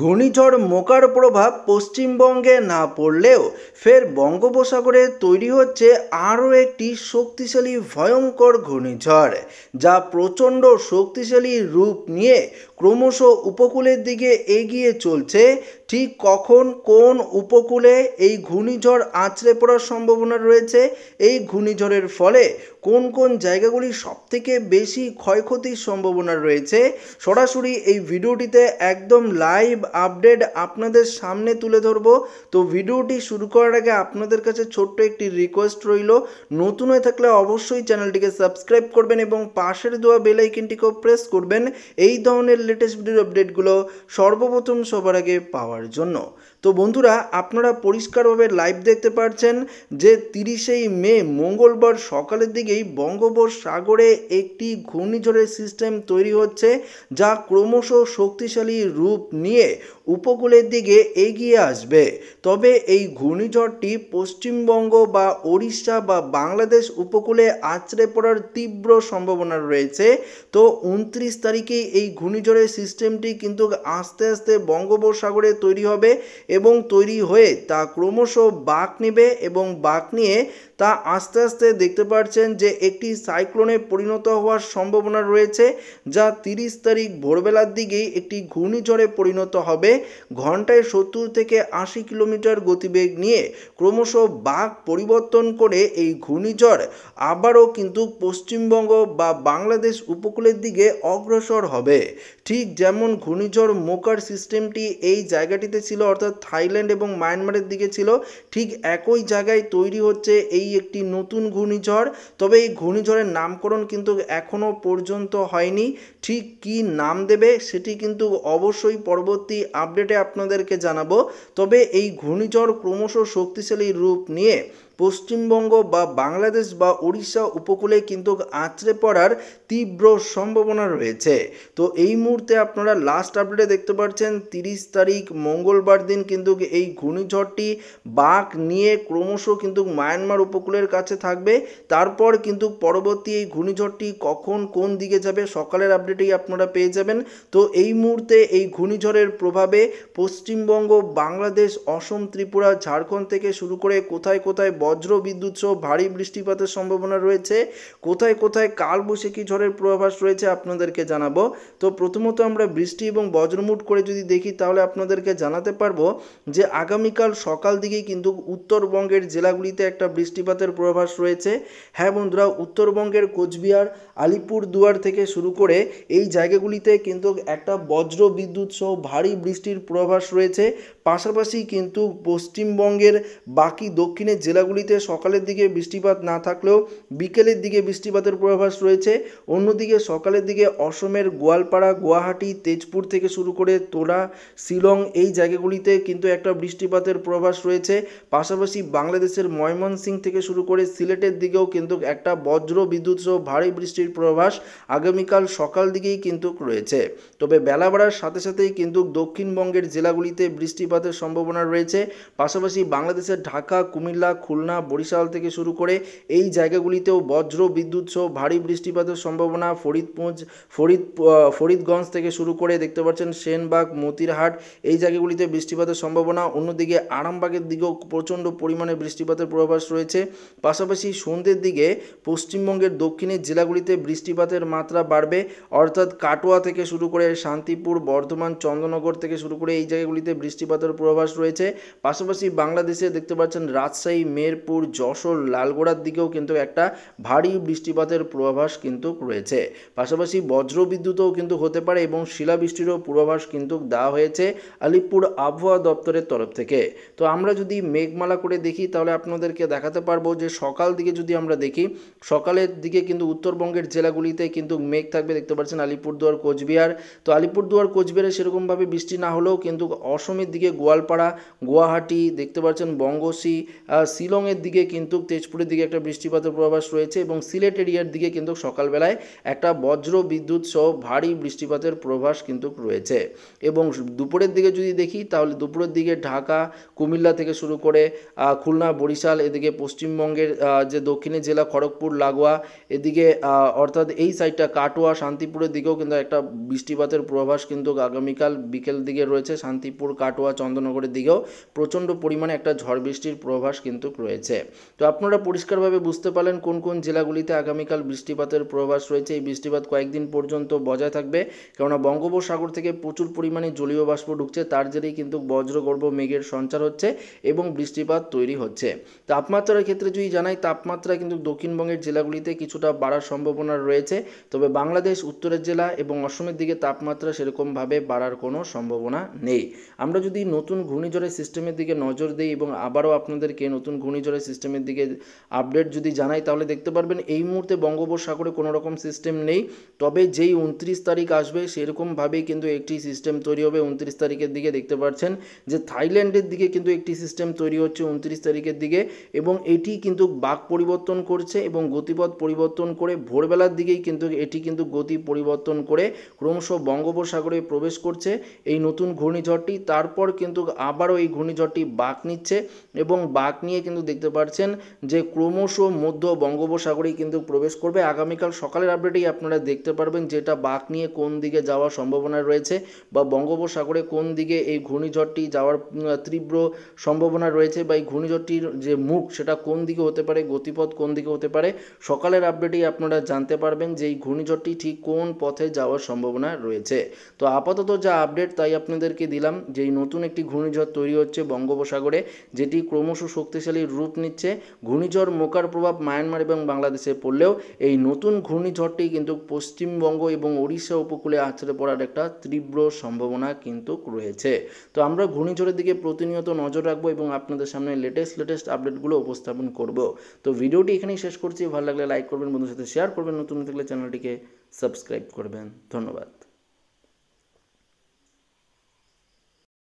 ঘূর্ণিঝড় মোকার প্রভাব পশ্চিমবঙ্গে না পড়লেও ফের বঙ্গোপসাগরে তৈরি হচ্ছে আরও একটি শক্তিশালী ভয়ঙ্কর ঘূর্ণিঝড় যা প্রচণ্ড শক্তিশালী রূপ নিয়ে ক্রমশ উপকূলের দিকে এগিয়ে চলছে ঠিক কখন কোন উপকূলে এই ঘূর্ণিঝড় আছড়ে পড়ার সম্ভাবনা রয়েছে এই ঘূর্ণিঝড়ের ফলে কোন কোন জায়গাগুলি সবথেকে বেশি ক্ষয়ক্ষতির সম্ভাবনা রয়েছে সরাসরি এই ভিডিওটিতে একদম লাইভ আপডেট আপনাদের সামনে তুলে ধরব তো ভিডিওটি শুরু করার আগে আপনাদের কাছে ছোট্ট একটি রিকোয়েস্ট রইল নতুন হয়ে থাকলে অবশ্যই চ্যানেলটিকে সাবস্ক্রাইব করবেন এবং পাশের দেওয়া বেলাইকিনটিকেও প্রেস করবেন এই ধরনের লেটেস্ট ভিডিও আপডেটগুলো সর্বপ্রথম সবার আগে পাওয়ার জন্য তো বন্ধুরা আপনারা পরিষ্কারভাবে লাইভ দেখতে পাচ্ছেন যে তিরিশেই মে মঙ্গলবার সকালের দিকেই বঙ্গোপসাগরে একটি ঘূর্ণিঝড়ের সিস্টেম তৈরি হচ্ছে যা ক্রমশ শক্তিশালী রূপ নিয়ে উপকূলের দিকে এগিয়ে আসবে তবে এই ঘূর্ণিঝড়টি পশ্চিমবঙ্গ বা ওড়িশা বা বাংলাদেশ উপকূলে আছড়ে পড়ার তীব্র সম্ভাবনা রয়েছে তো উনত্রিশ তারিখে এই ঘূর্ণিঝড়ের সিস্টেমটি কিন্তু আস্তে আস্তে বঙ্গোপসাগরে তৈরি হবে এবং তৈরি হয়ে তা ক্রমশ বাক নেবে এবং বাক নিয়ে তা আস্তে আস্তে দেখতে পাচ্ছেন যে একটি সাইক্লোনে পরিণত হওয়ার সম্ভাবনা রয়েছে যা তিরিশ তারিখ ভোরবেলার দিকেই একটি ঘূর্ণিঝড়ে পরিণত হবে ঘন্টায় সত্তর থেকে আশি কিলোমিটার গতিবেগ নিয়ে ক্রমশ বাঘ পরিবর্তন করে এই ঘূর্ণিঝড় আবারও কিন্তু পশ্চিমবঙ্গ বা বাংলাদেশ উপকূলের দিকে অগ্রসর হবে ঠিক যেমন ঘূর্ণিঝড় মোকার সিস্টেমটি এই জায়গাটিতে ছিল অর্থাৎ থাইল্যান্ড এবং মায়ানমারের দিকে ছিল ঠিক একই জায়গায় তৈরি হচ্ছে এই একটি নতুন ঘূর্ণিঝড় তবে এই ঘূর্ণিঝড়ের নামকরণ কিন্তু এখনও পর্যন্ত হয়নি ঠিক কি নাম দেবে সেটি কিন্তু অবশ্যই পরবর্তী আপডেটে আপনাদেরকে জানাবো তবে এই ঘূর্ণিঝড় ক্রমশ শক্তিশালী রূপ নিয়ে পশ্চিমবঙ্গ বা বাংলাদেশ বা উড়িষ্যা উপকূলে কিন্তু আঁচড়ে পড়ার তীব্র সম্ভাবনা রয়েছে তো এই মুহূর্তে আপনারা লাস্ট আপডেটে দেখতে পাচ্ছেন তিরিশ তারিখ মঙ্গলবার দিন কিন্তু এই ঘূর্ণিঝড়টি বাঘ নিয়ে ক্রমশ কিন্তু মায়ানমার উপকূলের কাছে থাকবে তারপর কিন্তু পরবর্তী এই ঘূর্ণিঝড়টি কখন কোন দিকে যাবে সকালের আপডেটেই আপনারা পেয়ে যাবেন তো এই মুহূর্তে এই ঘূর্ণিঝড়ের প্রভাবে পশ্চিমবঙ্গ বাংলাদেশ অসম ত্রিপুরা ঝাড়খণ্ড থেকে শুরু করে কোথায় কোথায় বজ্র বিদ্যুৎ সহ ভারী বৃষ্টিপাতের সম্ভাবনা রয়েছে কোথায় কোথায় কালবৈশাখী ঝড়ের পূর্বাভাস রয়েছে আপনাদেরকে জানাবো তো প্রথমত আমরা বৃষ্টি এবং বজ্রমুট করে যদি দেখি তাহলে আপনাদেরকে জানাতে পারবো যে আগামীকাল সকাল দিকে কিন্তু উত্তরবঙ্গের জেলাগুলিতে একটা বৃষ্টিপাতের পূর্বাভাস রয়েছে হ্যাঁ বন্ধুরা উত্তরবঙ্গের কোচবিহার আলিপুর দুয়ার থেকে শুরু করে এই জায়গাগুলিতে কিন্তু একটা বজ্র বিদ্যুৎ সহ ভারী বৃষ্টির পূর্বাভাস রয়েছে পাশাপাশি কিন্তু পশ্চিমবঙ্গের বাকি দক্ষিণের জেলাগুলি জেলাগুলিতে সকালের দিকে বৃষ্টিপাত না থাকলেও বিকেলের দিকে বৃষ্টিপাতের পূর্বাভাস রয়েছে অন্যদিকে সকালের দিকে অসমের গোয়ালপাড়া গুয়াহাটি তেজপুর থেকে শুরু করে তোড়া শিলং এই জায়গাগুলিতে কিন্তু একটা বৃষ্টিপাতের পূর্বাভাস রয়েছে পাশাপাশি বাংলাদেশের ময়মনসিং থেকে শুরু করে সিলেটের দিকেও কিন্তু একটা বজ্র বিদ্যুৎ সহ ভারী বৃষ্টির পূর্বাভাস আগামীকাল সকাল দিকেই কিন্তু রয়েছে তবে বেলা বাড়ার সাথে সাথেই কিন্তু দক্ষিণবঙ্গের জেলাগুলিতে বৃষ্টিপাতের সম্ভাবনা রয়েছে পাশাপাশি বাংলাদেশের ঢাকা কুমিল্লা খুলনা খুলনা বরিশাল থেকে শুরু করে এই জায়গাগুলিতেও বজ্র বিদ্যুৎ সহ ভারী বৃষ্টিপাতের সম্ভাবনা ফরিদপুঞ্জ ফরিদ ফরিদগঞ্জ থেকে শুরু করে দেখতে পাচ্ছেন সেনবাগ মতিরহাট এই জায়গাগুলিতে বৃষ্টিপাতের সম্ভাবনা অন্যদিকে আরামবাগের দিকেও প্রচণ্ড পরিমাণে বৃষ্টিপাতের পূর্বাভাস রয়েছে পাশাপাশি সন্ধ্যের দিকে পশ্চিমবঙ্গের দক্ষিণের জেলাগুলিতে বৃষ্টিপাতের মাত্রা বাড়বে অর্থাৎ কাটোয়া থেকে শুরু করে শান্তিপুর বর্ধমান চন্দ্রনগর থেকে শুরু করে এই জায়গাগুলিতে বৃষ্টিপাতের পূর্বাভাস রয়েছে পাশাপাশি বাংলাদেশে দেখতে পাচ্ছেন রাজশাহী মের মেহেরপুর যশোর লালগোড়ার দিকেও কিন্তু একটা ভারী বৃষ্টিপাতের পূর্বাভাস কিন্তু রয়েছে পাশাপাশি বজ্রবিদ্যুতও কিন্তু হতে পারে এবং শিলাবৃষ্টিরও পূর্বাভাস কিন্তু দেওয়া হয়েছে আলিপুর আবহাওয়া দপ্তরের তরফ থেকে তো আমরা যদি মেঘমালা করে দেখি তাহলে আপনাদেরকে দেখাতে পারবো যে সকাল দিকে যদি আমরা দেখি সকালের দিকে কিন্তু উত্তরবঙ্গের জেলাগুলিতে কিন্তু মেঘ থাকবে দেখতে পাচ্ছেন আলিপুরদুয়ার কোচবিহার তো আলিপুরদুয়ার কোচবিহারে সেরকমভাবে বৃষ্টি না হলেও কিন্তু অসমের দিকে গোয়ালপাড়া গুয়াহাটি দেখতে পাচ্ছেন বঙ্গসি শিলং উত্তরবঙ্গের দিকে কিন্তু তেজপুরের দিকে একটা বৃষ্টিপাতের পূর্বাভাস রয়েছে এবং সিলেট এরিয়ার দিকে কিন্তু সকালবেলায় একটা বজ্র বিদ্যুৎ সহ ভারী বৃষ্টিপাতের প্রভাস কিন্তু রয়েছে এবং দুপুরের দিকে যদি দেখি তাহলে দুপুরের দিকে ঢাকা কুমিল্লা থেকে শুরু করে খুলনা বরিশাল এদিকে পশ্চিমবঙ্গের যে দক্ষিণের জেলা খড়গপুর লাগোয়া এদিকে অর্থাৎ এই সাইডটা কাটোয়া শান্তিপুরের দিকেও কিন্তু একটা বৃষ্টিপাতের প্রভাস কিন্তু আগামীকাল বিকেল দিকে রয়েছে শান্তিপুর কাটোয়া চন্দ্রনগরের দিকেও প্রচণ্ড পরিমাণে একটা ঝড় বৃষ্টির প্রভাস কিন্তু রয়েছে রয়েছে তো আপনারা পরিষ্কারভাবে বুঝতে পারলেন কোন কোন জেলাগুলিতে আগামীকাল বৃষ্টিপাতের প্রভাস রয়েছে এই বৃষ্টিপাত কয়েকদিন পর্যন্ত বজায় থাকবে কেননা বঙ্গোপসাগর থেকে প্রচুর পরিমাণে জলীয় বাষ্প ঢুকছে তার জেরেই কিন্তু বজ্রগর্ভ মেঘের সঞ্চার হচ্ছে এবং বৃষ্টিপাত তৈরি হচ্ছে তাপমাত্রার ক্ষেত্রে যদি জানাই তাপমাত্রা কিন্তু দক্ষিণবঙ্গের জেলাগুলিতে কিছুটা বাড়ার সম্ভাবনা রয়েছে তবে বাংলাদেশ উত্তরের জেলা এবং অসমের দিকে তাপমাত্রা সেরকমভাবে বাড়ার কোনো সম্ভাবনা নেই আমরা যদি নতুন ঘূর্ণিঝড়ের সিস্টেমের দিকে নজর দিই এবং আবারও আপনাদেরকে নতুন ঘূর্ণিঝড় ঘূর্ণিঝড়ের সিস্টেমের দিকে আপডেট যদি জানাই তাহলে দেখতে পারবেন এই মুহূর্তে বঙ্গোপসাগরে কোনো রকম সিস্টেম নেই তবে যেই উনত্রিশ তারিখ আসবে সেরকমভাবেই কিন্তু একটি সিস্টেম তৈরি হবে উনত্রিশ তারিখের দিকে দেখতে পাচ্ছেন যে থাইল্যান্ডের দিকে কিন্তু একটি সিস্টেম তৈরি হচ্ছে উনত্রিশ তারিখের দিকে এবং এটি কিন্তু বাক পরিবর্তন করছে এবং গতিপথ পরিবর্তন করে ভোরবেলার দিকেই কিন্তু এটি কিন্তু গতি পরিবর্তন করে ক্রমশ বঙ্গোপসাগরে প্রবেশ করছে এই নতুন ঘূর্ণিঝড়টি তারপর কিন্তু আবারও এই ঘূর্ণিঝড়টি বাক নিচ্ছে এবং বাক নিয়ে কিন্তু দেখতে পাচ্ছেন যে ক্রমশ মধ্য বঙ্গোপসাগরে কিন্তু প্রবেশ করবে আগামীকাল সকালের আপডেটেই আপনারা দেখতে পারবেন যেটা বাঘ নিয়ে কোন দিকে যাওয়ার সম্ভাবনা রয়েছে বা বঙ্গোপসাগরে কোন দিকে এই ঘূর্ণিঝড়টি যাওয়ার তীব্র সম্ভাবনা রয়েছে বা এই ঘূর্ণিঝড়টির যে মুখ সেটা কোন দিকে হতে পারে গতিপথ কোন দিকে হতে পারে সকালের আপডেটেই আপনারা জানতে পারবেন যে এই ঘূর্ণিঝড়টি ঠিক কোন পথে যাওয়ার সম্ভাবনা রয়েছে তো আপাতত যা আপডেট তাই আপনাদেরকে দিলাম যে নতুন একটি ঘূর্ণিঝড় তৈরি হচ্ছে বঙ্গোপসাগরে যেটি ক্রমশ শক্তিশালী রূপ নিচ্ছে ঘূর্ণিঝড় মোকার প্রভাব মায়ানমার এবং বাংলাদেশে পড়লেও এই নতুন ঘূর্ণিঝড়টি কিন্তু পশ্চিমবঙ্গ এবং ওড়িশা উপকূলে আছড়ে পড়ার একটা তীব্র সম্ভাবনা কিন্তু রয়েছে তো আমরা ঘূর্ণিঝড়ের দিকে প্রতিনিয়ত নজর রাখবো এবং আপনাদের সামনে লেটেস্ট লেটেস্ট আপডেটগুলো উপস্থাপন করব তো ভিডিওটি এখানেই শেষ করছি ভালো লাগলে লাইক করবেন বন্ধুর সাথে শেয়ার করবেন নতুন থাকলে চ্যানেলটিকে সাবস্ক্রাইব করবেন ধন্যবাদ